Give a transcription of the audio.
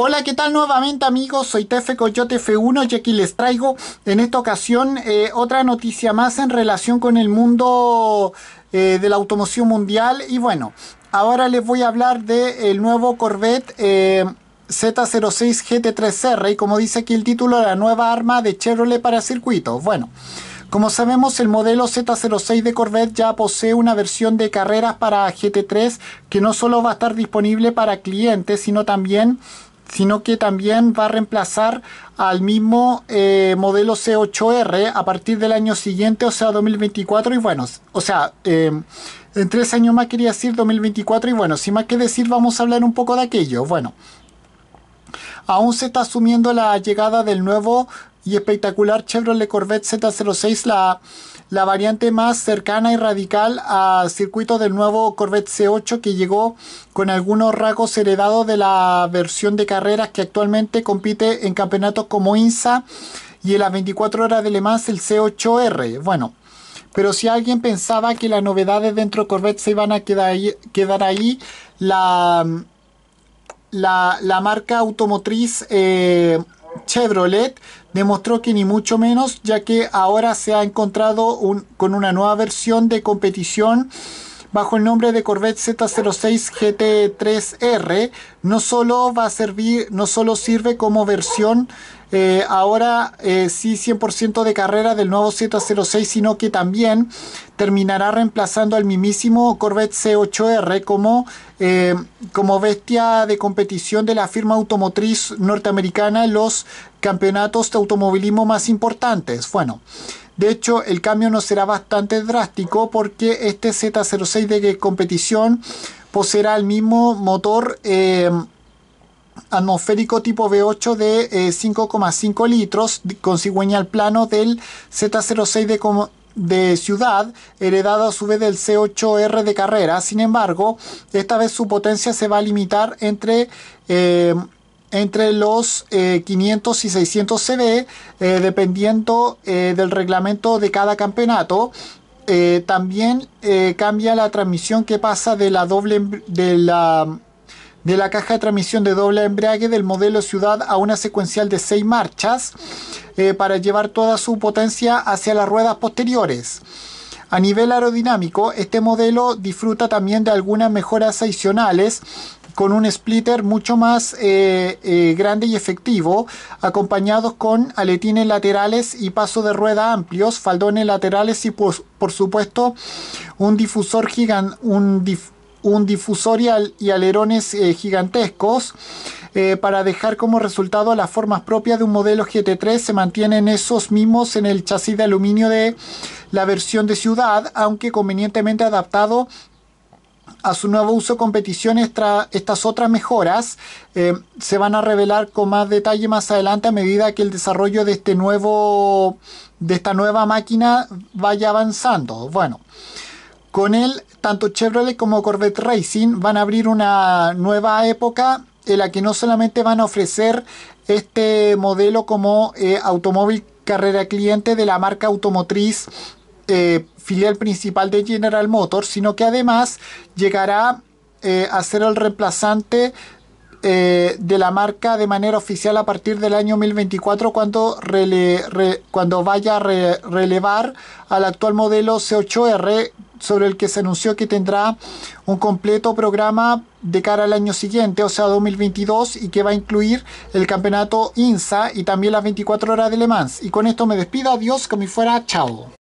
Hola, ¿qué tal nuevamente amigos? Soy Tefe Coyote F1 y aquí les traigo en esta ocasión eh, otra noticia más en relación con el mundo eh, de la automoción mundial. Y bueno, ahora les voy a hablar del nuevo Corvette eh, Z06 GT3R y como dice aquí el título, la nueva arma de Chevrolet para circuitos. Bueno. Como sabemos, el modelo Z06 de Corvette ya posee una versión de carreras para GT3 que no solo va a estar disponible para clientes, sino también sino que también va a reemplazar al mismo eh, modelo C8R a partir del año siguiente, o sea, 2024. Y bueno, o sea, em, en tres años más quería decir 2024. Y bueno, sin más que decir, vamos a hablar un poco de aquello. Bueno, aún se está asumiendo la llegada del nuevo y espectacular Chevrolet Corvette Z06, la la variante más cercana y radical a circuito del nuevo Corvette C8 que llegó con algunos rasgos heredados de la versión de carreras que actualmente compite en campeonatos como INSA y en las 24 horas de Le Mans el C8R. Bueno, pero si alguien pensaba que las novedades dentro de Corvette se iban a quedar ahí, ahí la, la, marca automotriz eh, Chevrolet demostró que ni mucho menos, ya que ahora se ha encontrado con una nueva versión de competición bajo el nombre de Corvette Z06 GT3R, no solo va a servir, no solo sirve como versión eh, ahora eh, sí 100% de carrera del nuevo Z06, sino que también terminará reemplazando al mismísimo Corvette C8R como, eh, como bestia de competición de la firma automotriz norteamericana en los campeonatos de automovilismo más importantes. Bueno, de hecho, el cambio no será bastante drástico porque este Z06 de competición poseerá el mismo motor eh, atmosférico tipo V8 de 5,5 eh, litros con al plano del Z06 de, de ciudad, heredado a su vez del C8R de carrera. Sin embargo, esta vez su potencia se va a limitar entre... Eh, entre los 500 eh, y 600 CD, eh, dependiendo eh, del reglamento de cada campeonato. también cambia la transmisión que pasa de la doble em-, de la, de la caja de transmisión de doble embrague del modelo ciudad a una secuencial de 6 marchas para llevar toda su potencia hacia las ruedas posteriores. A nivel aerodinámico, este modelo disfruta también de algunas mejoras adicionales con un splitter mucho más eh, eh, grande y efectivo, acompañados con aletines laterales y paso de rueda amplios, faldones laterales y por, pues, por supuesto un difusor gigante, un, un, y, alerones eh, gigantescos. para dejar como resultado las formas propias de un modelo GT3 se mantienen esos mismos en el chasis de aluminio de la versión de ciudad, aunque convenientemente adaptado a su nuevo uso competición estas otras mejoras eh, se van a revelar con más detalle más adelante a medida que el desarrollo de este nuevo de esta nueva máquina vaya avanzando. Bueno, con él tanto Chevrolet como Corvette Racing van a abrir una nueva época en la que no solamente van a ofrecer este modelo como eh, automóvil carrera cliente de la marca automotriz eh, filial principal de General Motors, sino que además llegará eh, a ser el reemplazante eh, de la marca de manera oficial a partir del año 2024 cuando, vaya a relevar al actual modelo C8R sobre el que se anunció que tendrá un completo programa de cara al año siguiente, o sea 2022, y que va a incluir el campeonato INSA y también las 24 horas de Le Mans. Y con esto me despido, adiós, como fuera, chao.